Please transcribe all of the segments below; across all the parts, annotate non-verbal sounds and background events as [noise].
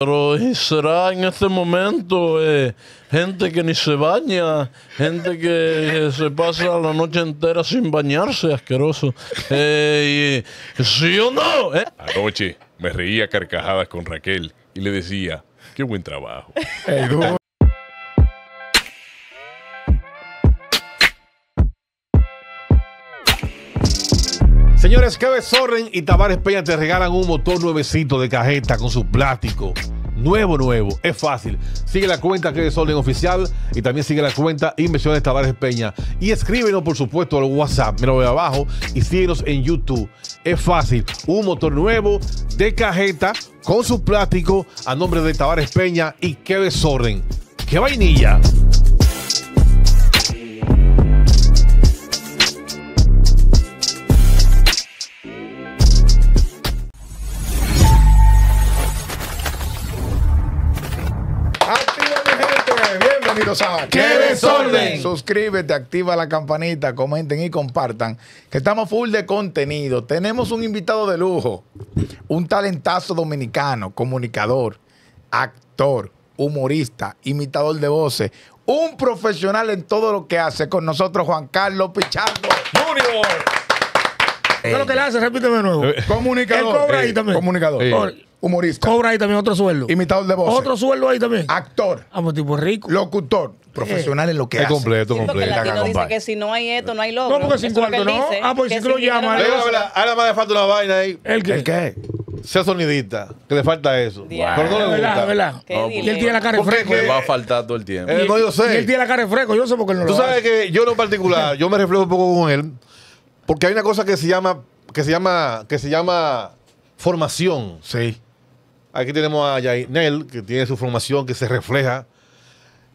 Pero será en este momento eh, gente que ni se baña, gente que eh, se pasa la noche entera sin bañarse, asqueroso. Eh, ¿Sí o no? Anoche me reía carcajadas con Raquel y le decía, qué buen trabajo. Señores, Kevin y Tavares Peña te regalan un motor nuevecito de cajeta con su plástico. Nuevo, nuevo. Es fácil. Sigue la cuenta Kevin Orden oficial y también sigue la cuenta Inversiones Tavares Peña. Y escríbenos, por supuesto, al WhatsApp. Me lo veo abajo y síguenos en YouTube. Es fácil. Un motor nuevo de cajeta con su plástico a nombre de Tavares Peña y Kevin Orden. ¡Qué vainilla! ¡Que ¡Qué desorden! Suscríbete, activa la campanita, comenten y compartan. Que estamos full de contenido. Tenemos un invitado de lujo, un talentazo dominicano, comunicador, actor, humorista, imitador de voces, un profesional en todo lo que hace. Con nosotros, Juan Carlos Pichardo Junior. ¿Qué es lo que le hace? Repíteme de nuevo. Eh. Comunicador. Eh. Comunicador. Eh. Humorista. Cobra ahí también otro sueldo. Imitador de voz. Otro sueldo ahí también. Actor. tipo rico. Locutor. Profesional en lo que es Es completo, completo. el dice que si no hay esto, no hay logro. no porque sin cuarto, no? ah, pues si tú lo llamas. Ahora me falta una vaina ahí. ¿El qué? ¿El qué? sea sonidista, que le falta eso. Wow. Pero no le ¿verdad? y él tiene la cara de fresco. Le va a faltar todo el tiempo. Eh, eh, no, yo sé. Y él tiene la cara de fresco, yo sé por qué no Tú sabes que yo en particular, yo me reflejo un poco con él, porque hay una cosa que se llama, que se llama, que se llama formación. Sí. Aquí tenemos a Yainel, que tiene su formación que se refleja.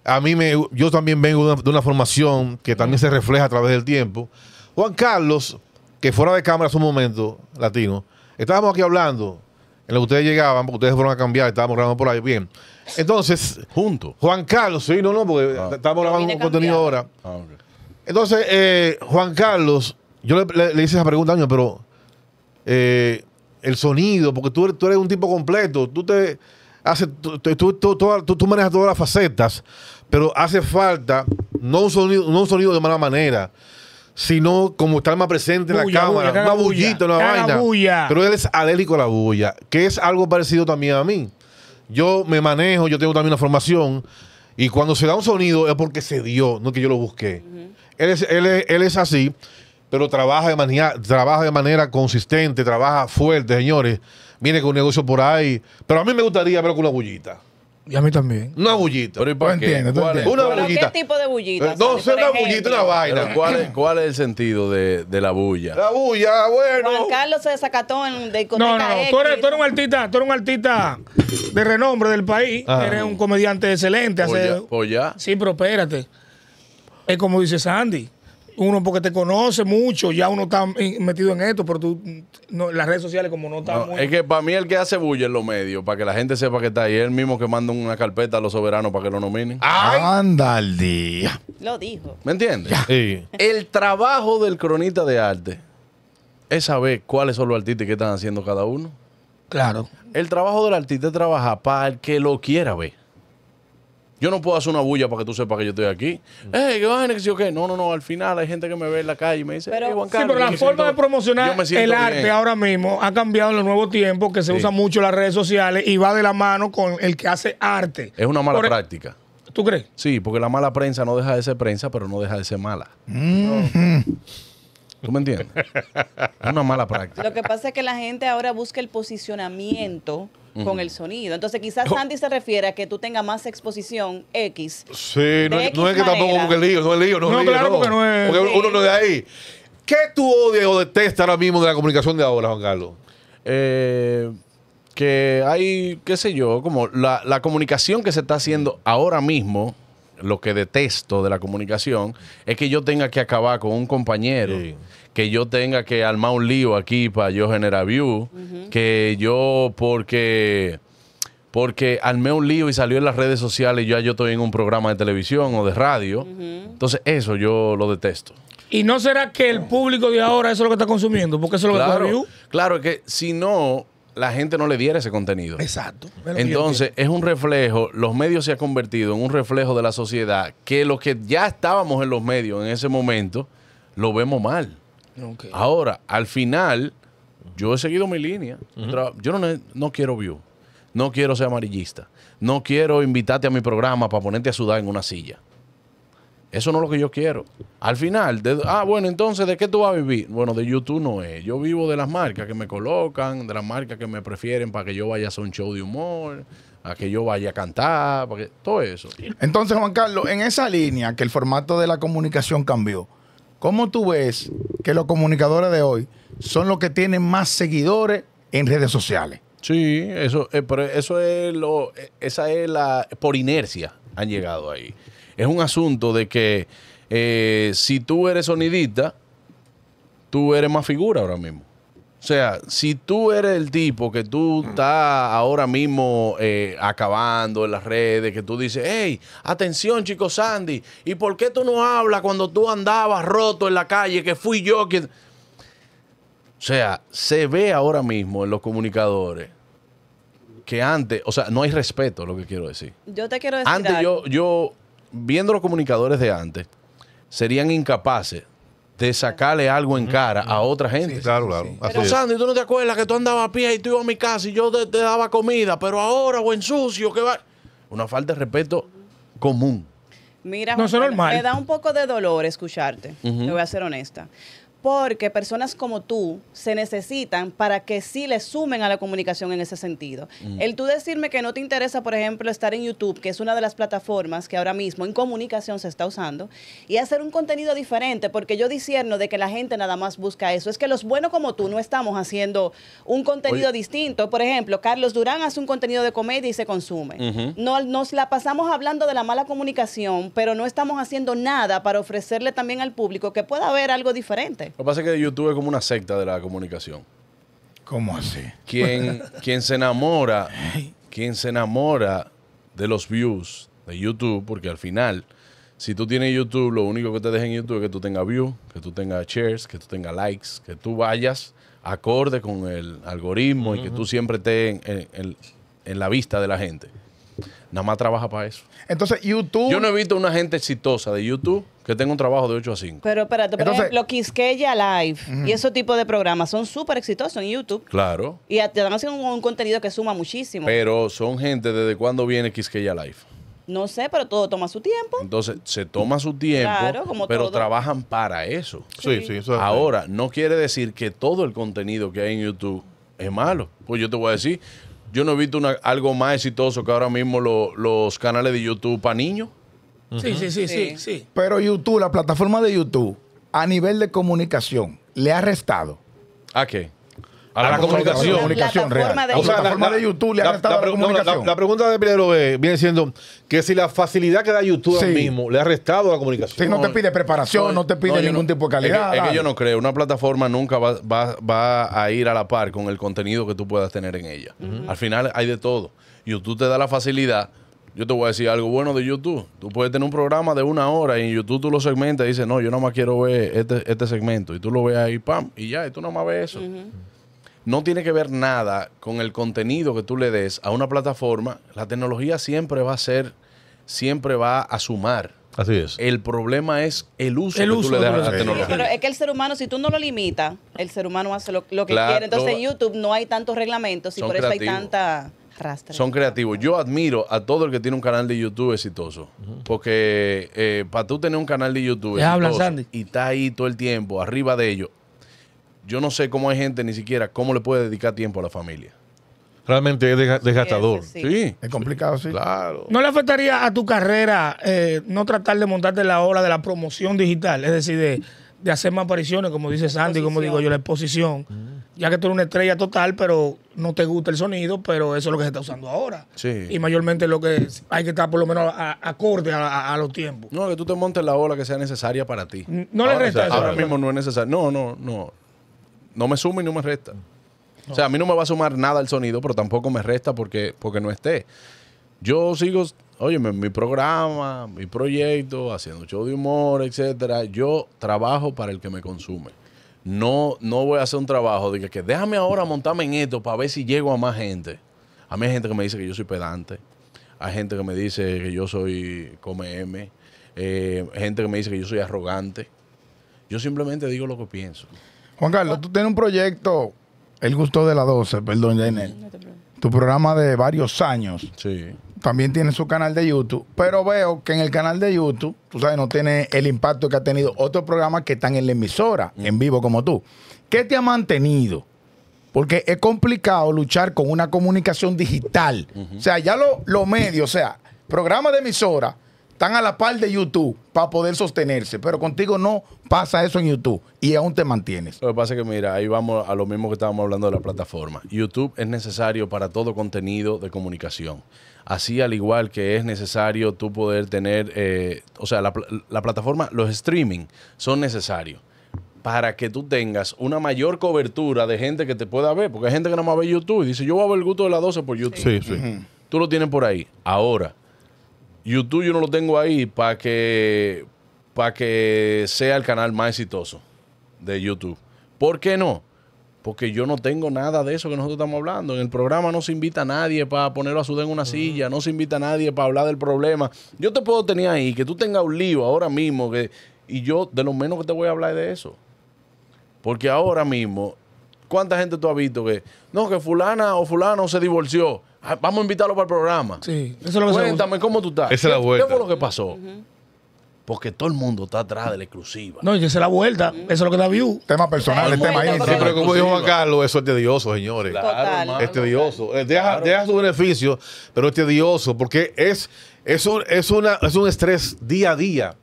A mí me, yo también vengo de una, formación que también se refleja a través del tiempo. Juan Carlos, que fuera de cámara hace un momento, latino, estábamos aquí hablando en lo que ustedes llegaban, porque ustedes fueron a cambiar, estábamos grabando por ahí. Bien. Entonces. junto Juan Carlos, sí, no, no, porque ah. estábamos grabando un contenido ahora. Ah, Entonces, eh, Juan Carlos, yo le, hice esa pregunta a pero eh, el sonido, porque tú, tú eres un tipo completo, tú te tú, manejas todas las facetas, pero hace falta no un sonido, no un sonido de mala manera, sino como estar más presente en la cámara, una bullita, una vaina. Pero él es a la bulla, que es algo parecido también a mí. Yo me manejo, yo tengo también una formación, y cuando se da un sonido es porque se dio, no que yo lo busqué. él, es, él es así pero trabaja de, manera, trabaja de manera consistente, trabaja fuerte, señores. Viene con un negocio por ahí. Pero a mí me gustaría verlo con una bullita. Y a mí también. Una bullita. Pero ¿y qué? ¿Cuál ¿Qué tipo de bullita? Eh, no sé, una bullita, una vaina. ¿cuál es, ¿cuál, es, el sentido de, de, la bulla? La bulla, bueno. Juan Carlos se desacató en de No, no, Tú, eres, tú eres un artista, tú eres un artista de renombre del país. Ah. Eres un comediante excelente. Polla, polla. Sí, pero espérate. Es como dice Sandy uno porque te conoce mucho, ya uno está metido en esto, pero tú, las redes sociales como no están muy... Es que para mí el que hace bulla en los medios, para que la gente sepa que está ahí, es el mismo que manda una carpeta a los soberanos para que lo nominen. ¡Anda al día! Lo dijo. ¿Me entiendes? Sí. [laughs] El trabajo del cronista de arte es saber cuáles son los artistas que están haciendo cada uno. Claro. El trabajo del artista es trabajar para el que lo quiera ver. Yo no puedo hacer una bulla para que tú sepas que yo estoy aquí. Mm. ¡Eh, qué vaina! ¿O qué? No, no, no. Al final hay gente que me ve en la calle y me dice, pero, sí, pero la forma de promocionar el arte ahora mismo ha cambiado en los nuevos tiempos, que se usa mucho las redes sociales y va de la mano con el que hace arte. Es una mala e- práctica. ¿Tú crees? Sí, porque la mala prensa no deja de ser prensa, pero no deja de ser mala. Mm. ¿Tú me entiendes? Es una mala práctica. Lo que pasa es que la gente ahora busca el posicionamiento con el sonido. Entonces, quizás oh. Sandy se refiere a que tú tengas más exposición X. Sí, no, no, es que tampoco porque que lío, no es lío, no, no Claro, porque no es. Porque uno no es de ahí. ¿Qué tú odias o detestas ahora mismo de la comunicación de ahora, Juan Carlos? Eh que hay, qué sé yo, como la, la, comunicación que se está haciendo ahora mismo lo que detesto de la comunicación es que yo tenga que acabar con un compañero, que yo tenga que armar un lío aquí para yo generar view, que yo porque porque armé un lío y salió en las redes sociales y ya yo estoy en un programa de televisión o de radio. Entonces, eso yo lo detesto. ¿Y no será que el público de ahora eso es lo que está consumiendo? Porque eso es lo claro, que está Claro, es que si no, la gente no le diera ese contenido. Exacto. Entonces, es un reflejo, los medios se han convertido en un reflejo de la sociedad que lo que ya estábamos en los medios en ese momento, lo vemos mal. Ahora, al final, yo he seguido mi línea. Yo no, no quiero view. No quiero ser amarillista. No quiero invitarte a mi programa para ponerte a sudar en una silla. Eso no es lo que yo quiero. Al final, de, ah, bueno, entonces, ¿de qué tú vas a vivir? Bueno, de YouTube no es. Yo vivo de las marcas que me colocan, de las marcas que me prefieren para que yo vaya a hacer un show de humor, a que yo vaya a cantar, para todo eso. Entonces, Juan Carlos, en esa línea que el formato de la comunicación cambió, ¿cómo tú ves que los comunicadores de hoy son los que tienen más seguidores en redes sociales? Sí, eso, eh, eso es lo, eh, esa es la, por inercia han llegado ahí es un asunto de que eh, si tú eres sonidita, tú eres más figura ahora mismo. O sea, si tú eres el tipo que tú estás ahora mismo eh, acabando en las redes, que tú dices, hey, atención chico Sandy, ¿y por qué tú no hablas cuando tú andabas roto en la calle, que fui yo quien... O sea, se ve ahora mismo en los comunicadores que antes, o sea, no hay respeto, lo que quiero decir. Yo te quiero decir. Antes yo, yo viendo los comunicadores de antes, serían incapaces de sacarle algo en cara a otra gente. Sí, claro, claro. Pero Sandy, ¿tú no te acuerdas que tú andabas a pie y tú ibas a mi casa y yo te, daba comida, pero ahora, buen sucio, ¿qué va? Una falta de respeto común. Mira, me da un poco de dolor escucharte, Me voy a ser honesta porque personas como tú se necesitan para que sí le sumen a la comunicación en ese sentido. Mm. El tú decirme que no te interesa, por ejemplo, estar en YouTube, que es una de las plataformas que ahora mismo en comunicación se está usando, y hacer un contenido diferente, porque yo disierno de que la gente nada más busca eso. Es que los buenos como tú no estamos haciendo un contenido distinto. Por ejemplo, Carlos Durán hace un contenido de comedia y se consume. no, nos la pasamos hablando de la mala comunicación, pero no estamos haciendo nada para ofrecerle también al público que pueda haber algo diferente. Lo que pasa es que YouTube es como una secta de la comunicación. ¿Cómo así? Quien, quien se enamora, quien se enamora de los views de YouTube, porque al final, si tú tienes YouTube, lo único que te deja en YouTube es que tú tengas views, que tú tengas shares, que tú tengas likes, que tú vayas acorde con el algoritmo y que tú siempre estés en la vista de la gente. Nada más trabaja para eso. Entonces, YouTube. Yo no he visto una gente exitosa de YouTube que tenga un trabajo de 8 a 5. Pero espérate, por ejemplo, Quisqueya Live y ese tipo de programas son súper exitosos en YouTube. Claro. Y además son un, contenido que suma muchísimo. Pero son gente, ¿desde cuándo viene Quisqueya Live? No sé, pero todo toma su tiempo. Entonces, se toma su tiempo, claro, como pero trabajan para eso. Sí, sí, eso es Ahora, no quiere decir que todo el contenido que hay en YouTube es malo. Pues yo te voy a decir, yo no he visto algo más exitoso que ahora mismo los canales de YouTube para niños. sí, sí, sí, sí, sí, sí. Pero YouTube, la plataforma de YouTube, a nivel de comunicación, le ha restado. ¿A qué? a, la, comunicación. comunicación real. o sea, la, plataforma de YouTube le ha estado la, comunicación. La, pregunta de Pedro viene siendo que si la facilidad que da YouTube sí. mismo le ha restado la comunicación. si no te pide preparación, no, te pide ningún tipo de calidad. Es que, yo no creo. Una plataforma nunca va, va, a ir a la par con el contenido que tú puedas tener en ella. Al final hay de todo. YouTube te da la facilidad. Yo te voy a decir algo bueno de YouTube. Tú puedes tener un programa de una hora y en YouTube tú lo segmentas y dices, no, yo nada más quiero ver este, este segmento. Y tú lo ves ahí, pam, y ya, y tú nada más ves eso no tiene que ver nada con el contenido que tú le des a una plataforma. La tecnología siempre va a ser, siempre va a sumar. Así es. El problema es el uso que tú le das a la tecnología. Pero es que el ser humano, si tú no lo limitas, el ser humano hace lo, que quiere. Entonces en YouTube no hay tantos reglamentos y por eso hay tanta... Rastre. Son creativos. Yo admiro a todo el que tiene un canal de YouTube exitoso. Porque eh, para tú tener un canal de YouTube y estar ahí todo el tiempo, arriba de ellos, yo no sé cómo hay gente ni siquiera cómo le puede dedicar tiempo a la familia. Realmente es desgastador. Sí, Es complicado, sí. Claro. ¿No le afectaría a tu carrera eh, no tratar de montarte la ola de la promoción digital? Es decir, de, de hacer más apariciones, como dice Sandy, como digo yo, la exposición. Mm. Ya que tú eres una estrella total, pero no te gusta el sonido, pero eso es lo que se está usando ahora. Sí. Y mayormente lo que hay que estar por lo menos acorde a, los tiempos. No, que tú te montes la ola que sea necesaria para ti. No le resta Ahora mismo no es necesario. No, no, no no me suma y no me resta. Mm. O sea, a mí no me va a sumar nada el sonido, pero tampoco me resta porque, porque no esté. Yo sigo, oye, mi programa, mi proyecto, haciendo show de humor, etcétera. Yo trabajo para el que me consume. No, no voy a hacer un trabajo de que, déjame ahora montarme en esto para ver si llego a más gente. A mí hay gente que me dice que yo soy pedante. Hay gente que me dice que yo soy come M. Eh, gente que me dice que yo soy arrogante. Yo simplemente digo lo que pienso. Juan Carlos, tú tienes un proyecto, El Gusto de la 12, perdón, Jainel. tu programa de varios años. Sí. También tiene su canal de YouTube. Pero veo que en el canal de YouTube, tú sabes, no tiene el impacto que ha tenido otros programas que están en la emisora, mm. en vivo como tú. ¿Qué te ha mantenido? Porque es complicado luchar con una comunicación digital. O sea, ya los medios, o sea, programa de emisora, están a la par de YouTube para poder sostenerse, pero contigo no pasa eso en YouTube y aún te mantienes. Lo que pasa es que, mira, ahí vamos a lo mismo que estábamos hablando de la plataforma. YouTube es necesario para todo contenido de comunicación. Así al igual que es necesario tú poder tener, eh, o sea, la, plataforma, los streaming son necesarios para que tú tengas una mayor cobertura de gente que te pueda ver, porque hay gente que no a ve YouTube y dice, yo voy a ver el gusto de la 12 por YouTube. Sí, sí. Tú lo tienes por ahí. Ahora, YouTube yo no lo tengo ahí para que, para que sea el canal más exitoso de YouTube. ¿Por qué no? Porque yo no tengo nada de eso que nosotros estamos hablando. En el programa no se invita a nadie para ponerlo a sudar en una silla, no se invita a nadie para hablar del problema. Yo te puedo tener ahí, que tú tengas un lío ahora mismo, que, y yo de lo menos que te voy a hablar de eso. Porque ahora mismo, ¿cuánta gente tú has visto que, no, que fulana o fulano se divorció? Ah, vamos a invitarlo para el programa. Sí, eso es lo que Cuéntame, ¿cómo tú estás? Esa es la vuelta. ¿Qué fue lo que pasó? Porque todo el mundo está atrás de la exclusiva. No, y esa es la vuelta. Eso es lo que da view. Tema personal, el, tema ahí. Sí, pero como dijo Juan Carlos, eso es tedioso, señores. Claro, es tedioso. Eh, deja, su beneficio, pero es tedioso porque es, es un estrés día a día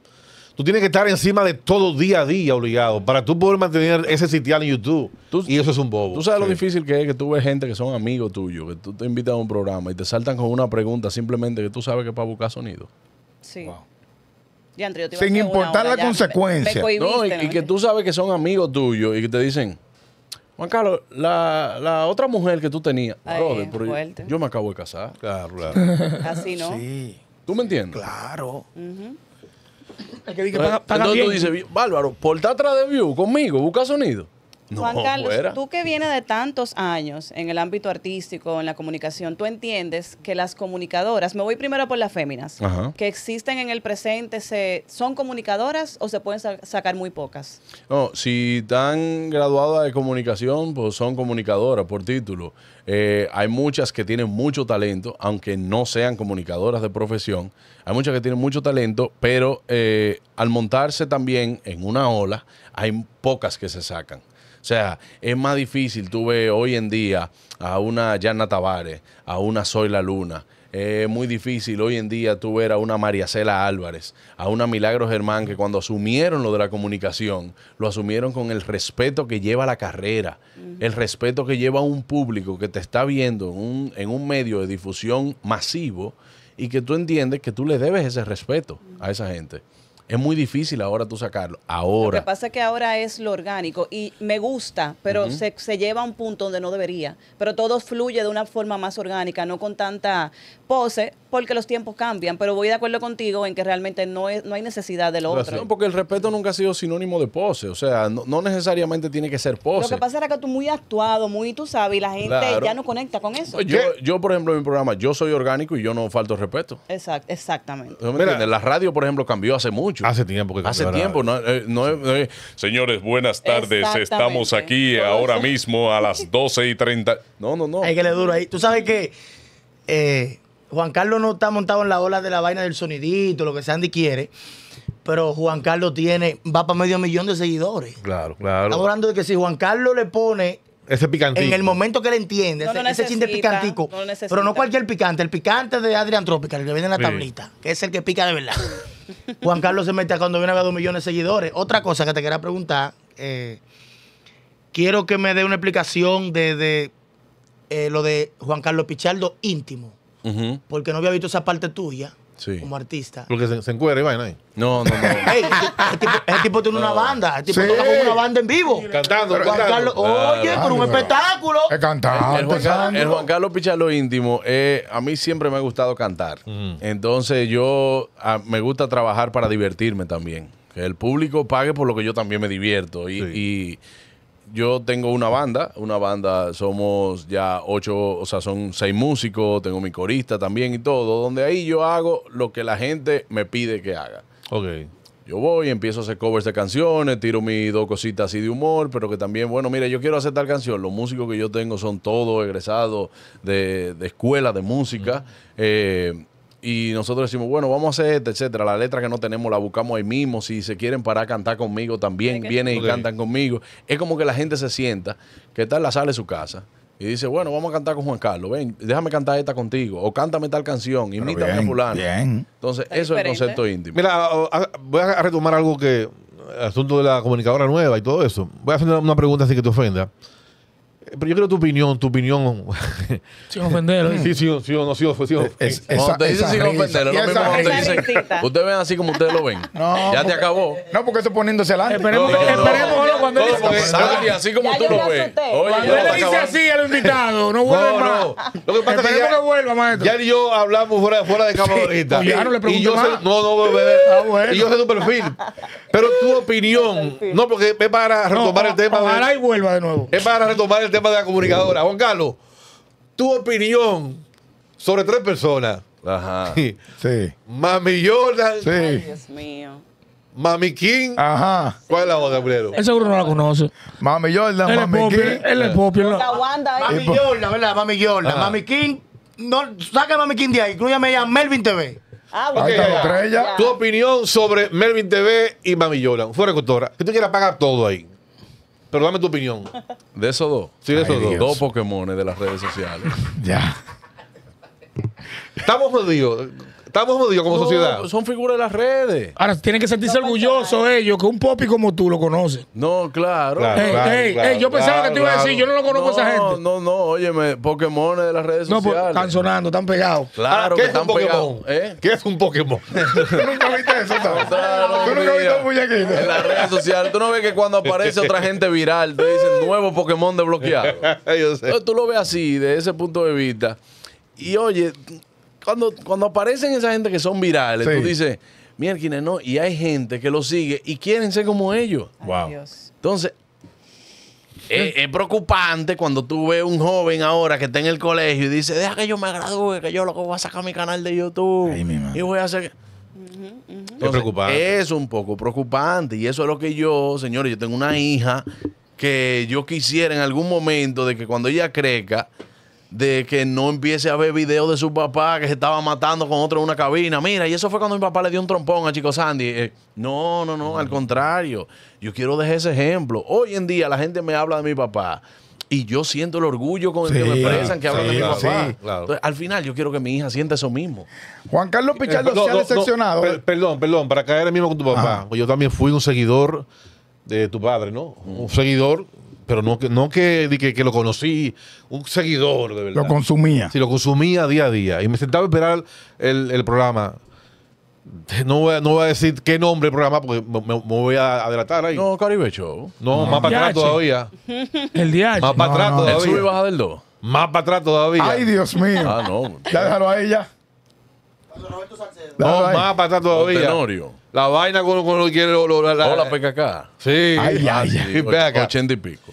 tú tienes que estar encima de todo día a día obligado para tú poder mantener ese sitial en YouTube. y eso es un bobo. Tú sabes lo difícil que es que tú ves gente que son amigos tuyos, que tú te invitas a un programa y te saltan con una pregunta simplemente que tú sabes que es para buscar sonido. Sí. Wow. Sin importar la consecuencia. no, y, que tú sabes que son amigos tuyos y que te dicen, Juan Carlos, la, otra mujer que tú tenías, yo, me acabo de casar. Claro, [laughs] claro. Así no. Sí. ¿Tú me entiendes? Claro. Ajá. [laughs] Entonces tú dices, Bárbaro por atrás de View conmigo, busca sonido. Juan Carlos, tú que vienes de tantos años en el ámbito artístico, en la comunicación, tú entiendes que las comunicadoras, me voy primero por las féminas, que existen en el presente, se, ¿son comunicadoras o se pueden sacar muy pocas? No, si están graduadas de comunicación, pues son comunicadoras por título. Eh, hay muchas que tienen mucho talento, aunque no sean comunicadoras de profesión. Hay muchas que tienen mucho talento, pero eh, al montarse también en una ola, hay pocas que se sacan. O sea, es más difícil, tú hoy en día a una Yana Tavares, a una Soy la Luna. Es muy difícil hoy en día tú ver a una Mariacela Álvarez, a una Milagro Germán, que cuando asumieron lo de la comunicación, lo asumieron con el respeto que lleva la carrera, el respeto que lleva un público que te está viendo en un, medio de difusión masivo y que tú entiendes que tú le debes ese respeto a esa gente. Es muy difícil ahora tú sacarlo. Ahora. Lo que pasa es que ahora es lo orgánico y me gusta, pero se, se, lleva a un punto donde no debería. Pero todo fluye de una forma más orgánica, no con tanta pose porque los tiempos cambian, pero voy de acuerdo contigo en que realmente no, es, no hay necesidad del lo otro. Porque el respeto nunca ha sido sinónimo de pose, o sea, no, necesariamente tiene que ser pose. Lo que pasa era que tú muy actuado, muy tú sabes, y la gente ya no conecta con eso. Yo, por ejemplo, en mi programa, yo soy orgánico y yo no falto respeto. exactamente. la radio, por ejemplo, cambió hace mucho. Hace tiempo que cambió. Hace tiempo, no, eh, señores, buenas tardes, estamos aquí ahora mismo a las 12 y 30. No, no, no. Hay que le duro ahí. Tú sabes que... Eh, Juan Carlos no está montado en la ola de la vaina del sonidito, lo que Sandy quiere. Pero Juan Carlos tiene, va para medio millón de seguidores. Claro, claro. Estamos hablando de que si Juan Carlos le pone ese picantico. En el momento que le entiende, ese, de picantico. pero no cualquier picante, el picante de Adrián Tropical, el que viene en la tablita, que es el que pica de verdad. [laughs] Juan Carlos se mete cuando viene a dos millones de seguidores. Otra cosa que te quería preguntar, eh, quiero que me dé una explicación de, eh, lo de Juan Carlos Pichardo íntimo porque no había visto esa parte tuya. como artista. Porque se, se encuera y vaina ahí. No, no, no. [laughs] tipo, tiene una banda. El tipo toca con una banda en vivo. Cantando, cantando. oye, por un ah, espectáculo. Es cantando. El, Juan, Carlos, el lo Pichalo íntimo, eh, a mí siempre me ha gustado cantar. Entonces yo ah, me gusta trabajar para divertirme también. Que el público pague por lo que yo también me divierto. Y, y yo tengo una banda, una banda, somos ya ocho, o sea, son seis músicos, tengo mi corista también y todo, donde ahí yo hago lo que la gente me pide que haga. Ok. Yo voy, empiezo a hacer covers de canciones, tiro mis dos cositas así de humor, pero que también, bueno, mire, yo quiero hacer tal canción. Los músicos que yo tengo son todos egresados de, escuela de música y nosotros decimos, bueno, vamos a hacer esta, etcétera. La letra que no tenemos la buscamos ahí mismo. Si se quieren parar a cantar conmigo, también vienen y cantan conmigo. Es como que la gente se sienta que tal la sale de su casa y dice, bueno, vamos a cantar con Juan Carlos, ven, déjame cantar esta contigo, o cántame tal canción, imítame a fulano. Bien. Entonces, eso es el concepto íntimo. Mira, voy a retomar algo que, asunto de la comunicadora nueva y todo eso. Voy a hacer una pregunta así que te ofenda. Pero yo quiero tu opinión, tu opinión. Sin ofenderlo. Sí, sí, sí, no, sí, sí. esa, te dicen sin lo Ustedes ven así como ustedes lo ven. ya te acabó. No, porque eso poniéndose alante Esperemos, esperemos cuando él dice. así como tú lo ves. Cuando él dice así al invitado, no vuelve más. Lo que pasa es que vuelva, maestro. Ya yo hablamos fuera, fuera de cámara ahorita. Y yo sé, no, no, bebé. Ah, y yo sé tu perfil. Pero tu opinión, [laughs] no, porque es para retomar el tema. Ojalá y vuelva de nuevo. Es para retomar el tema de la comunicadora. Juan Carlos, tu opinión sobre tres personas. Ajá. Sí. Mami Jordan. Sí. Dios mío. Mami King. Ajá. ¿Cuál es la de Brero? Él seguro no la conoce. Mami Jordan, Mami King. Él es La eh. Mami Jordan, ¿verdad? Mami Jordan. Mami King. No, saca a Mami King de ahí. Incluyame a Melvin TV. Ah, bueno. Ahí está la Tu opinión sobre Melvin TV y Mami Jordan. Fuera cultura. Que tú quieras pagar todo ahí. Pero dame tu opinión. De esos dos. Sí, de esos dos. Dos Pokémon de las redes sociales. ya. [laughs] Estamos jodidos. Estamos jodidos como sociedad. Son figuras de las redes. Ahora tienen que sentirse pues, orgullosos ellos que un popi como tú lo conoces. No, claro. claro, yo pensaba que te iba a decir, yo no lo conozco a esa gente. No, no, óyeme, Pokémon de las redes pues, sociales. No, están sonando, están pegados. Claro, ¿qué que es un Pokémon? ¿Eh? ¿Qué es un Pokémon? [laughs] ¿Tú nunca viste eso, Tú nunca viste un muñequito. En las redes sociales, tú no ves que cuando aparece otra gente viral, te dicen nuevo Pokémon desbloqueado. [laughs] yo sé. Tú lo ves así, de ese punto de vista. Y oye, cuando, cuando aparecen esa gente que son virales, tú dices, mierda, no, y hay gente que lo sigue y quieren ser como ellos. Wow. Entonces, es, preocupante cuando tú ves un joven ahora que está en el colegio y dice, deja que yo me gradúe, que yo lo voy a sacar mi canal de YouTube. y voy a hacer... Es preocupante. Es un poco preocupante. Y eso es lo que yo, señores, yo tengo una hija que yo quisiera en algún momento de que cuando ella crezca, de que no empiece a ver videos de su papá que se estaba matando con otro en una cabina. Mira, y eso fue cuando mi papá le dio un trompón a Chico Sandy. Eh, no, no, no, al contrario. Yo quiero dejar ese ejemplo. Hoy en día la gente me habla de mi papá y yo siento el orgullo con el que me expresan que hablan de mi papá. Entonces, al final, yo quiero que mi hija sienta eso mismo. Juan Carlos eh, Pichardo se ha decepcionado. perdón, perdón, para caer el mismo con tu papá. Pues yo también fui un seguidor de tu padre, ¿no? Un seguidor pero no, no que, que, que, lo conocí, un seguidor, de verdad. Lo consumía. Sí, lo consumía día a día. Y me sentaba a esperar el, el programa. No voy, a, no voy a decir qué nombre el programa porque me, voy a adelantar ahí. No, Caribe Show. No, más para atrás todavía. El día Más para atrás todavía. sube y baja del Más para atrás todavía. Ay, Dios mío. Ah, no. Ya déjalo ahí ya. No, más para atrás todavía. Tenorio. La vaina con, con lo que quiere. la, PKK. Sí. Ay, ay, ah, ay, 80 y pico.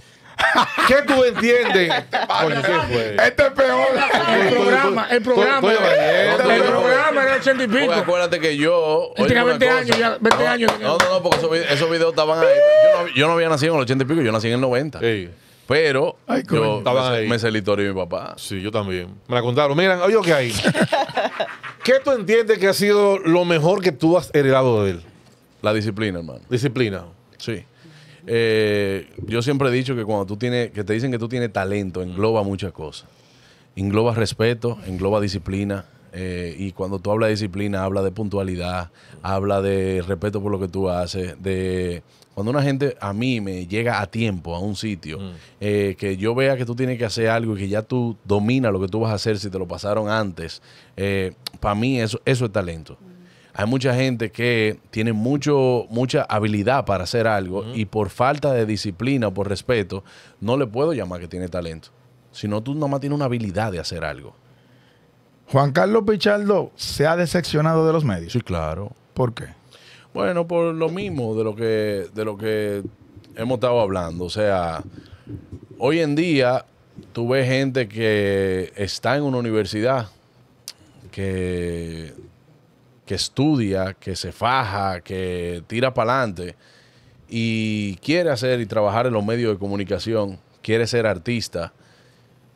¿Qué tú entiendes? Este es peor. El programa, el programa. El programa eh. era 80 y pico. Acuérdate que yo. Tenía 20 años, ya, 20 años. No, no, no, porque esos videos estaban ahí. Yo no había nacido en el 80 y pico, yo nací en el 90. Pero yo yo ahí. me sé mi papá. Sí, yo también. Me la contaron. Miren, oye, ¿qué hay? [laughs] ¿Qué tú entiendes que ha sido lo mejor que tú has heredado de él? La disciplina, hermano. Disciplina. Sí. Eh, yo siempre he dicho que cuando tú tienes, que te dicen que tú tienes talento, engloba muchas cosas. Engloba respeto, engloba disciplina. Eh, y cuando tú hablas de disciplina, habla de puntualidad, habla de respeto por lo que tú haces, de cuando una gente a mí me llega a tiempo a un sitio, mm. eh, que yo vea que tú tienes que hacer algo y que ya tú domina lo que tú vas a hacer si te lo pasaron antes, eh, para mí eso, eso es talento hay mucha gente que tiene mucho, mucha habilidad para hacer algo y por falta de disciplina o por respeto, no le puedo llamar que tiene talento. Sino tú nomás tienes una habilidad de hacer algo. Juan Carlos Pichardo se ha decepcionado de los medios. Sí, claro. ¿Por qué? Bueno, por lo mismo de lo que, de lo que hemos estado hablando. O sea, hoy en día tú ves gente que está en una universidad, que que estudia, que se faja, que tira para adelante y quiere hacer y trabajar en los medios de comunicación, quiere ser artista,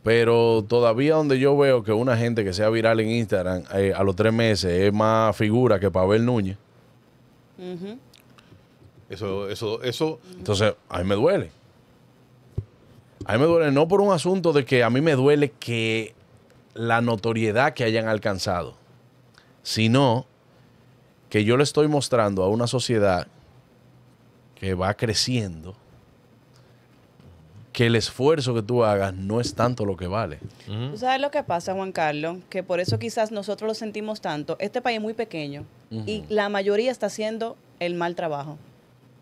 pero todavía donde yo veo que una gente que sea viral en Instagram eh, a los tres meses es más figura que Pavel Núñez. Eso, eso, eso. Entonces, a mí me duele. A mí me duele, no por un asunto de que a mí me duele que la notoriedad que hayan alcanzado, sino que yo le estoy mostrando a una sociedad que va creciendo que el esfuerzo que tú hagas no es tanto lo que vale. ¿Tú sabes lo que pasa, Juan Carlos? Que por eso quizás nosotros lo sentimos tanto. Este país es muy pequeño y la mayoría está haciendo el mal trabajo.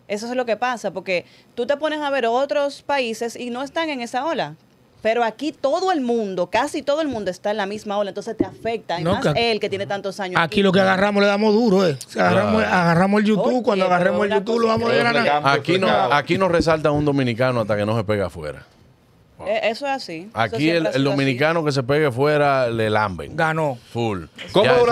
Eso es lo que pasa, porque tú te pones a ver otros países y no están en esa ola. Pero aquí todo el mundo, casi todo el mundo está en la misma ola, entonces te afecta. que, él que tiene tantos años. Aquí, lo que agarramos le damos duro, eh. agarramos, agarramos, el YouTube, cuando agarramos el YouTube lo vamos a ganar. Aquí no, aquí no resalta un dominicano hasta que no se pega afuera. E, eso es así. Aquí el, dominicano que se pegue afuera le lamben. Ganó. Full. ¿Cómo, lo,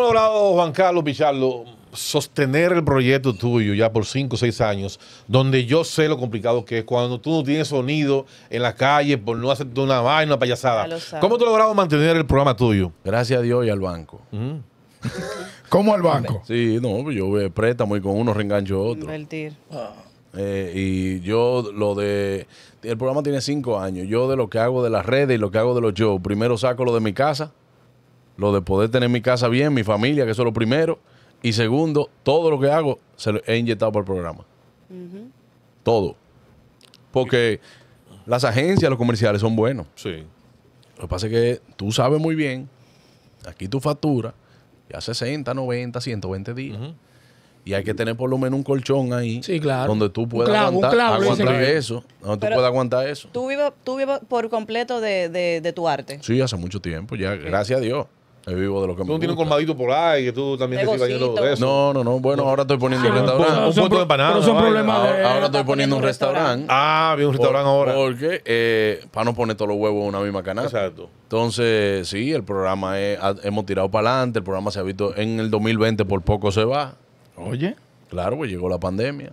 ha hablado Juan Carlos Pichardo? sostener el proyecto tuyo ya por 5 o 6 años, donde yo sé lo complicado que es cuando tú no tienes sonido en la calle por no hacerte una vaina, una payasada. ¿Cómo tú logrado mantener el programa tuyo? Gracias a Dios y al banco. [laughs] ¿Cómo al banco? Sí, no, pues yo préstamo y con uno reengancho otro. Ah. Eh, y yo lo de. El programa tiene 5 años. Yo de lo que hago de las redes y lo que hago de los shows, primero saco lo de mi casa, lo de poder tener mi casa bien, mi familia, que eso es lo primero y segundo, todo lo que hago se lo he inyectado por el programa. Todo. Porque las agencias, los comerciales son buenos. Sí. Lo que pasa es que tú sabes muy bien, aquí tu factura, ya 60, 90, 120 días. Y hay que tener por lo menos un colchón ahí. claro. Donde tú puedas aguantar, eso. Donde tú puedas aguantar eso. Tú vives, por completo de, tu arte. Sí, hace mucho tiempo, ya, gracias a Dios vivo de lo que Tú tienes colmadito por ahí que tú también te estás yendo de eso. No, no, no. Bueno, ahora estoy poniendo un ah, restaurante. Un puesto de empanada. Ahora, estoy poniendo un restaurante. Ah, vi un restaurante ahora. Porque eh, para no poner todos los huevos en una misma canasta. Exacto. Entonces, sí, el programa hemos tirado para adelante. El programa se ha visto en el 2020 por poco se va. Oye. Claro, pues llegó la pandemia.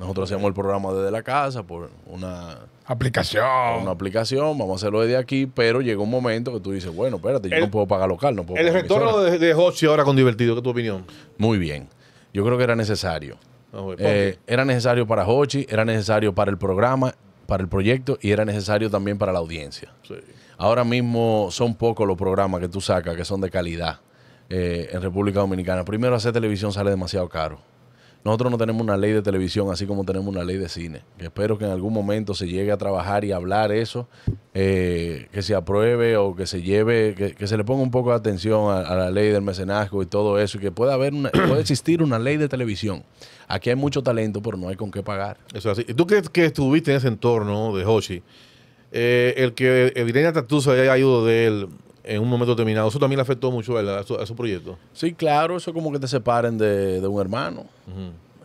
Nosotros hacemos el programa desde la casa por una aplicación. una aplicación, vamos a hacerlo desde aquí, pero llegó un momento que tú dices, bueno, espérate, yo no puedo pagar local, no puedo El retorno de, de Hochi ahora con divertido, ¿qué es tu opinión? Muy bien. Yo creo que era necesario. Ah, eh, era necesario para Hochi, era necesario para el programa, para el proyecto y era necesario también para la audiencia. Ahora mismo son pocos los programas que tú sacas que son de calidad eh, en República Dominicana. Primero, hacer televisión sale demasiado caro. Nosotros no tenemos una ley de televisión, así como tenemos una ley de cine. Espero que en algún momento se llegue a trabajar y hablar eso, eh, que se apruebe o que se lleve, que, se le ponga un poco de atención a, la ley del mecenazgo y todo eso, y que pueda haber una, [coughs] puede existir una ley de televisión. Aquí hay mucho talento, pero no hay con qué pagar. Eso es así. ¿Y tú crees que estuviste en ese entorno de Hoshi? Eh, el que Edilena se haya ido de él en un momento determinado. Eso también le afectó mucho a, su, proyecto. Sí, claro, eso es como que te separen de, un hermano.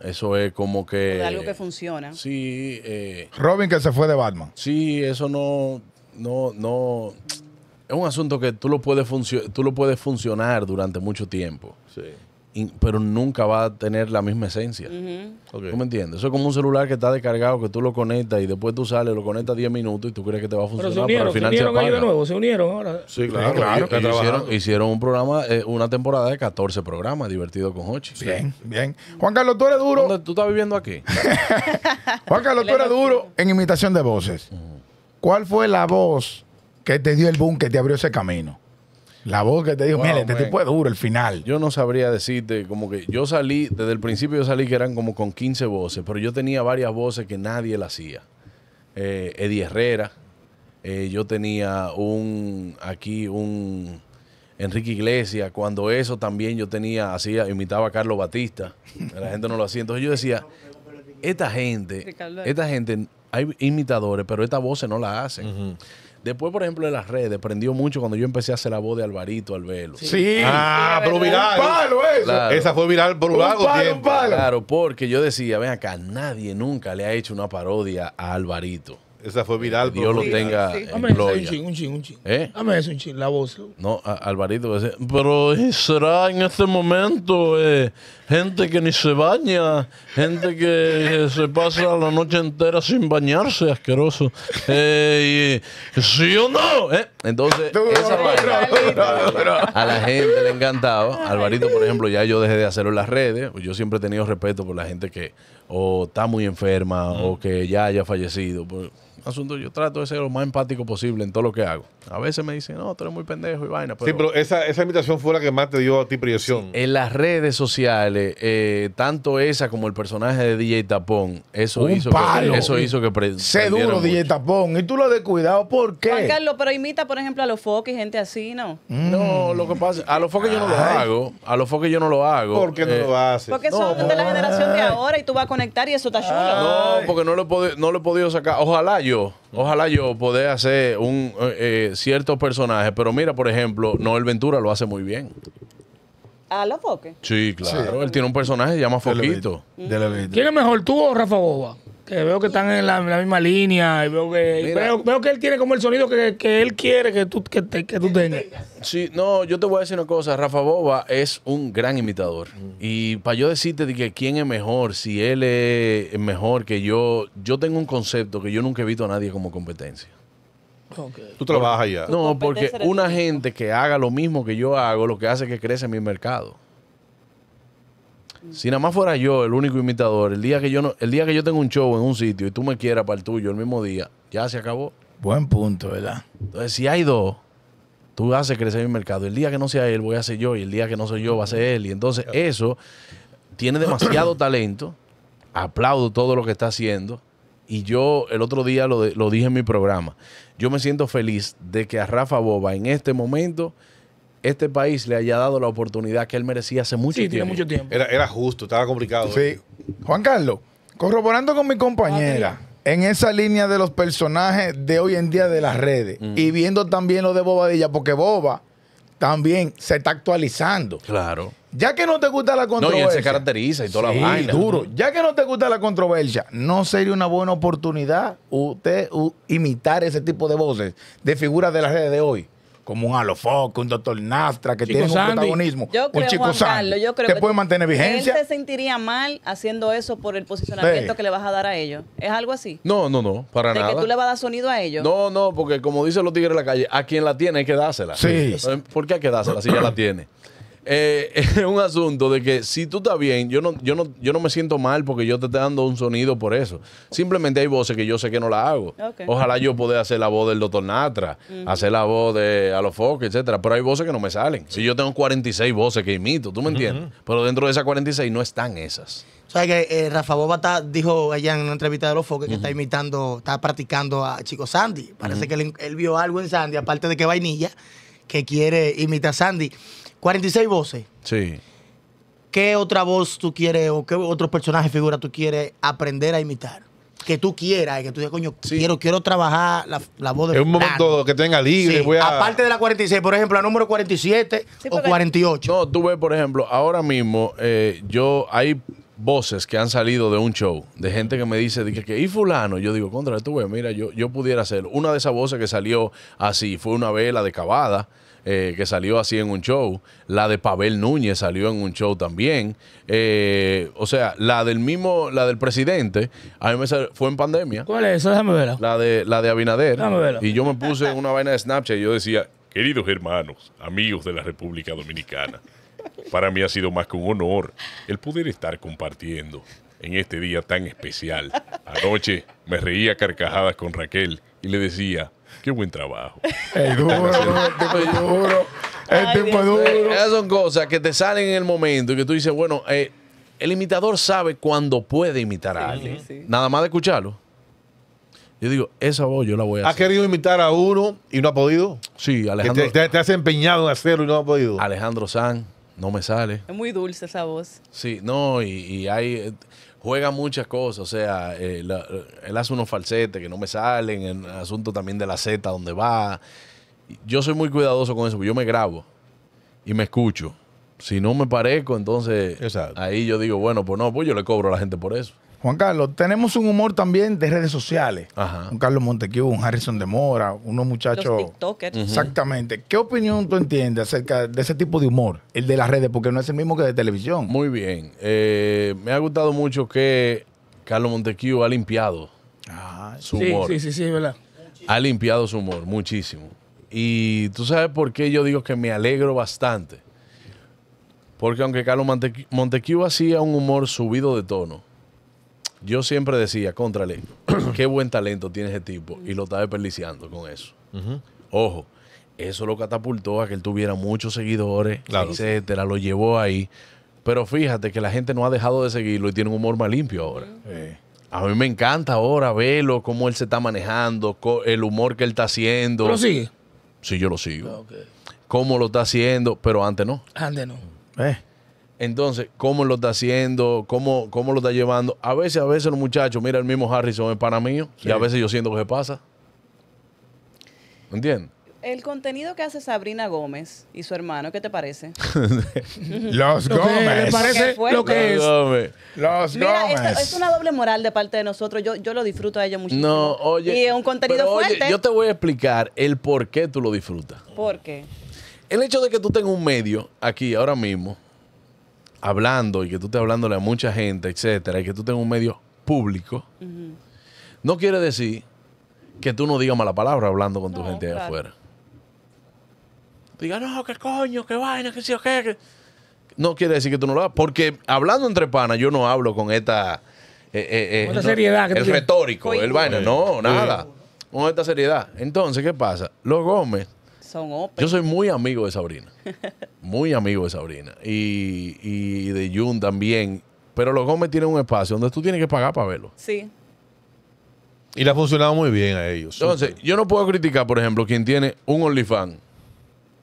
Eso es como que. es algo que funciona. Sí. Eh, Robin que se fue de Batman. Sí, eso no. No, no. Es un asunto que tú lo puedes, tú lo puedes funcionar durante mucho tiempo. Sí pero nunca va a tener la misma esencia. ¿Tú me entiendes? Eso es como un celular que está descargado, que tú lo conectas y después tú sales, lo conectas 10 minutos y tú crees que te va a funcionar. Pero, se unieron, se, unieron de nuevo, se unieron ahora. Sí, eh, claro. claro, hicieron, un programa, eh, una temporada de 14 programas, divertido con Hochi. Bien, bien. Juan Carlos, tú eres duro. ¿Dónde tú estás viviendo aquí? [laughs] Juan Carlos, tú eres duro en imitación de voces. ¿Cuál fue la voz que te dio el boom, que te abrió ese camino? La voz que te dijo, mire, este tipo duro el final. Yo no sabría decirte, como que yo salí, desde el principio yo salí que eran como con 15 voces, pero yo tenía varias voces que nadie las hacía. Eh, Eddie Herrera, eh, yo tenía un, aquí un Enrique Iglesias, cuando eso también yo tenía, hacía, imitaba a Carlos Batista, la gente no lo hacía, entonces yo decía, esta gente, esta gente, hay imitadores, pero estas voces no la hacen. Después, por ejemplo, en las redes prendió mucho cuando yo empecé a hacer la voz de Alvarito al velo. Sí. Ah, viral. palo eso. Esa fue viral por Claro, porque yo decía, ven acá, nadie nunca le ha hecho una parodia a Alvarito. Esa fue viral. Dios lo tenga. Hombre, un ching, un ching, un ching. ¿Eh? Dame eso, un ching, la voz. No, Alvarito, pero será en este momento eh, gente que ni se baña, gente que eh, se pasa la noche entera sin bañarse, asqueroso. Eh, ¿Sí o no? Entonces, a la gente le encantaba. Alvarito, por ejemplo, ya yo dejé de hacerlo en las redes. Yo siempre he tenido respeto por la gente que o está muy enferma o que ya haya fallecido asunto, yo trato de ser lo más empático posible en todo lo que hago. A veces me dicen, no, tú eres muy pendejo y vaina. Pero sí, pero esa, esa invitación fue la que más te dio a ti prisión En las redes sociales, eh, tanto esa como el personaje de DJ Tapón, eso hizo palo. eso hizo que se Sé duro, DJ Tapón, y tú lo has descuidado, ¿por qué? Carlos, pero imita, por ejemplo, a los foques y gente así, ¿no? Mm. No, lo que pasa, a los foques yo no lo hago, a los foques yo no lo hago. ¿Por qué no eh, lo haces? Porque son de la generación de ahora y tú vas a conectar y eso está chulo. No, porque no lo no lo he podido sacar. Ojalá yo ojalá yo poder hacer un eh, eh, cierto personaje, pero mira, por ejemplo, Noel Ventura lo hace muy bien. ¿A los Foque? Sí, claro. Él tiene un personaje que se llama Foquito. De la ¿Quién es mejor, tú o Rafa Boba? Que veo que están en la, misma línea y veo que veo, que él tiene como el sonido que, él quiere que tú, que, tú tengas. Sí, no, yo te voy a decir una cosa. Rafa Boba es un gran imitador. Mm. Y para yo decirte de que quién es mejor, si él es mejor que yo, yo tengo un concepto que yo nunca he visto a nadie como competencia. Tú trabajas ya. No, porque una gente que haga lo mismo que yo hago, lo que hace es que crece mi mercado. Si nada más fuera yo el único imitador, el día que yo el día que yo tengo un show en un sitio y tú me quieras para el tuyo el mismo día, ya se acabó. Buen punto, ¿verdad? Entonces, si hay dos, tú haces crecer mi mercado. El día que no sea él, voy a ser yo, y el día que no soy yo, va a ser él. Y entonces, eso tiene demasiado [clears throat] talento. Aplaudo todo lo que está haciendo. Y yo el otro día lo dije en mi programa. Yo me siento feliz de que a Rafa Boba en este momento este país le haya dado la oportunidad que él merecía hace mucho tiempo. mucho tiempo. Era, justo, estaba complicado. Sí. Eh. Juan Carlos, corroborando con mi compañera, ah, en esa línea de los personajes de hoy en día de las redes mm. y viendo también lo de Bobadilla, porque Boba también se está actualizando. Claro. Ya que no te gusta la controversia. y se caracteriza y toda la vaina. duro. Ya que no te gusta la controversia, ¿no sería una buena oportunidad usted imitar ese tipo de voces, de figuras de las redes de hoy? como un Alofoque, un Doctor Nastra, que tiene un protagonismo, yo creo, un Chico Juan que, puede mantener vigencia. ¿Él se sentiría mal haciendo eso por el posicionamiento que le vas a dar a ellos? ¿Es algo así? No, no, no, para ¿De que tú le vas a dar sonido a ellos? No, no, porque como dicen los tigres de la calle, a quien la tiene hay que dársela. Sí. Eh, ¿Por qué hay que dársela si ya la tiene? Eh, [laughs] es un asunto de que si tú estás bien, yo no, yo, no, yo no me siento mal porque yo te estoy dando un sonido por eso. Simplemente hay voces que yo sé que no la hago. Ojalá yo pueda hacer la voz del doctor Natra, hacer la voz de Alofoque, etcétera. Pero hay voces que no me salen. Si yo tengo 46 voces que imito, ¿tú me entiendes? Pero dentro de esas 46 no están esas. ¿Sabes que eh, Rafa Boba dijo allá en una entrevista de los que está imitando, está practicando a Chico Sandy? Parece que él, vio algo en Sandy, aparte de que vainilla, que quiere imitar a Sandy. 46 voces. Sí. ¿Qué otra voz tú quieres o qué otro personaje, figura tú quieres aprender a imitar? Que tú quieras, que tú digas, coño, quiero, quiero trabajar la, la voz de Es un momento que tenga libre. a... Aparte de la 46, por ejemplo, la número 47 o 48. No, tú ves, por ejemplo, ahora mismo eh, yo hay voces que han salido de un show, de gente que me dice, que, y fulano, yo digo, contra, tú ves, mira, yo, yo pudiera hacer una de esas voces que salió así, fue una vela de cavada eh, que salió así en un show, la de Pavel Núñez salió en un show también, eh, o sea, la del mismo, la del presidente, a mí me fue en pandemia. ¿Cuál es Déjame verla. La de, la de Abinader. Y yo me puse una vaina de Snapchat y yo decía, queridos hermanos, amigos de la República Dominicana, para mí ha sido más que un honor el poder estar compartiendo en este día tan especial. Anoche me reía carcajadas con Raquel y le decía, qué buen trabajo. Es duro, el duro, es tipo duro. Esas son cosas que te salen en el momento y que tú dices, bueno, eh, el imitador sabe cuándo puede imitar a alguien. Nada más de escucharlo. Yo digo, esa voz yo la voy a hacer. ¿Has querido imitar a uno y no ha podido? Sí, Alejandro. Te, has empeñado en hacerlo y no ha podido. Alejandro San, no me sale. Es muy dulce esa voz. Sí, no, y hay. Eh, juega muchas cosas. O sea, eh, él hace unos falsetes que no me salen, el asunto también de la Z, donde va. Yo soy muy cuidadoso con eso, porque yo me grabo y me escucho. Si no me parezco, entonces ahí yo digo, bueno, pues no, pues yo le cobro a la gente por eso. Juan Carlos, tenemos un humor también de redes sociales. Un Carlos Montequiú, un Harrison de Mora, unos muchachos. Los TikTokers. Exactamente. ¿Qué opinión tú entiendes acerca de ese tipo de humor, el de las redes? Porque no es el mismo que de televisión. Muy bien. Eh, me ha gustado mucho que Carlos Montequiú ha limpiado su humor. Sí, sí, sí, verdad. Ha limpiado su humor, muchísimo. Y tú sabes por qué yo digo que me alegro bastante. Porque aunque Carlos Montequiú hacía un humor subido de tono, yo siempre decía, contrale, [clears throat] qué buen talento tiene ese tipo y lo está desperdiciando con eso. Ojo, eso lo catapultó a que él tuviera muchos seguidores, etcétera, lo llevó ahí. Pero fíjate que la gente no ha dejado de seguirlo y tiene un humor más limpio ahora. A mí me encanta ahora verlo, cómo él se está manejando, el humor que él está haciendo. ¿Lo sigue? Sí, yo lo sigo. Ah, cómo lo está haciendo, pero antes no. Antes no. Eh. Entonces, ¿cómo lo está haciendo? ¿Cómo, ¿Cómo lo está llevando? A veces, a veces los muchachos, mira, el mismo Harrison es para mío y a veces yo siento que se pasa. ¿Entiendes? El contenido que hace Sabrina Gómez y su hermano, ¿qué te parece? [laughs] los Gómez. ¿Te parece lo que es? Los Gómez. Mira, es una doble moral de parte de nosotros. Yo, yo lo disfruto a ella muchísimo. No, oye. Y es un contenido fuerte. yo te voy a explicar el por qué tú lo disfrutas. ¿Por qué? El hecho de que tú tengas un medio aquí ahora mismo hablando y que tú estés hablándole a mucha gente, etcétera, y que tú tengas un medio público, no quiere decir que tú no digas mala palabra hablando con tu gente de afuera. Diga, no, qué coño, qué vaina, qué sí o qué. No quiere decir que tú no lo hagas. Porque hablando entre panas, yo no hablo con esta. Eh, eh, eh seriedad. el retórico, el vaina. No, nada. Con esta seriedad. Entonces, ¿qué pasa? Los Gómez yo soy muy amigo de Sabrina. [laughs] muy amigo de Sabrina. Y, y de Jun también. Pero los Gómez tienen un espacio donde tú tienes que pagar para verlo. Sí. Y le ha funcionado muy bien a ellos. Entonces, yo no puedo criticar, por ejemplo, quien tiene un OnlyFans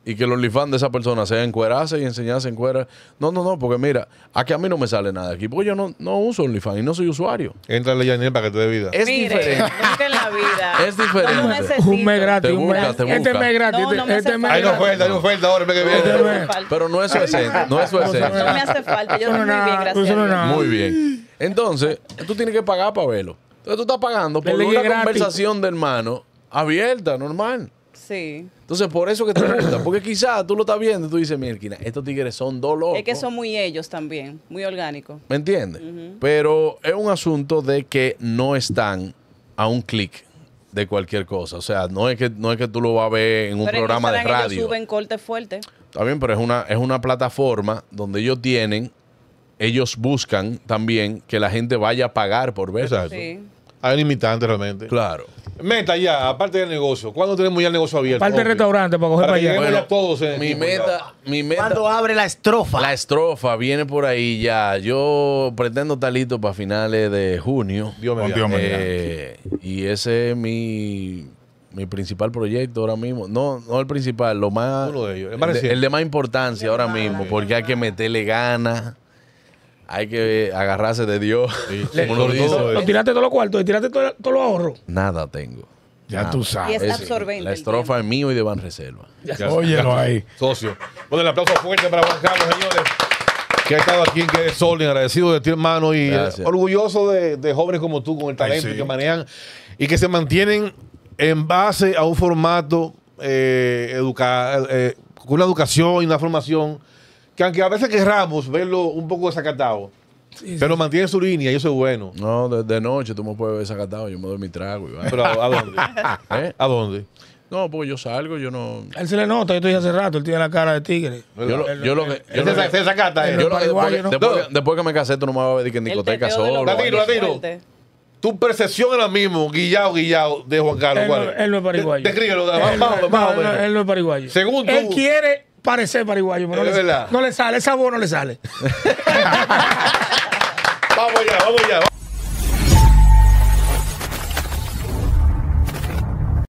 y que los OnlyFans de esa persona sea encuerarse y enseñarse cuera. No, no, no, porque mira, aquí a mí no me sale nada aquí, porque yo no, no uso OnlyFans y no soy usuario. Entra Entrale, Janine, para que te dé vida. Es Mire, diferente. nunca en la vida. [laughs] Es diferente. un mes gratis. Te mes. Busca, te este mes gratis. me este mes Hay una oferta, hay una oferta ahora, que viene. Este Pero no es su esencia. No es su esencia. No me hace falta. Yo no muy bien, gracias. Muy bien. Entonces, tú tienes que pagar para verlo. Entonces tú estás pagando por una conversación de hermano abierta, normal. Sí. Entonces, por eso que te gusta. Porque quizás tú lo estás viendo y tú dices, mira, estos tigres son dos Es que son muy ellos también, muy orgánicos. ¿Me entiendes? Pero es un asunto de que no están a un clic de cualquier cosa. O sea, no es que, no es que tú lo vas a ver en un programa de radio. Ellos suben corte fuerte. también pero es una, es una plataforma donde ellos tienen, ellos buscan también que la gente vaya a pagar por ver. Sí hay un limitante realmente. Claro. Meta ya, aparte del negocio. ¿Cuándo tenemos ya el negocio abierto? Aparte del restaurante para coger para, allá. todos mi, meta, mi meta. ¿Cuándo abre la estrofa? La estrofa viene por ahí ya. Yo pretendo estar listo para finales de junio. Dios me eh, Y ese es mi mi principal proyecto ahora mismo. No, no el principal, lo más. El, de, el, de, más importancia ahora mismo, porque hay que meterle ganas. Hay que agarrarse de Dios. Sí. [laughs] Como Lo, tiraste todos los cuartos y tiraste todos todo los ahorros. Nada tengo. Ya tú sabes. Y es absorbente. La estrofa es mío y de Van Reserva. Óyelo ahí. Socio. Bueno, el aplauso fuerte para Juan Carlos, señores. Que ha estado aquí en Que es Sol, agradecido de ti, hermano, y eh, orgulloso de, jóvenes como tú, con el talento que manejan y que se mantienen en base a un formato eh, eh con una educación y una formación que aunque a veces querramos verlo un poco desacatado, pero mantiene su línea y eso es bueno. No, de, noche tú me puedes ver desacatado. yo me doy mi trago. ¿Pero a, dónde? [laughs] ¿Eh? ¿A dónde? No, porque yo salgo, yo no. Él se le nota, yo te dije hace rato, él tiene la cara de tigre. Yo lo, que. se desacata. después, que, me casé, tú no me vas a ver que en discoteca solo. Latino, latino. Tu percepción es la misma, guillado, guillado, de Juan Carlos. Él, no, es paraguayo. Descríbelo, Él no es paraguayo. Segundo. Él quiere Parece paraguayo, pero no le, sale, El sabor no le sale. [laughs] vamos ya, vamos ya.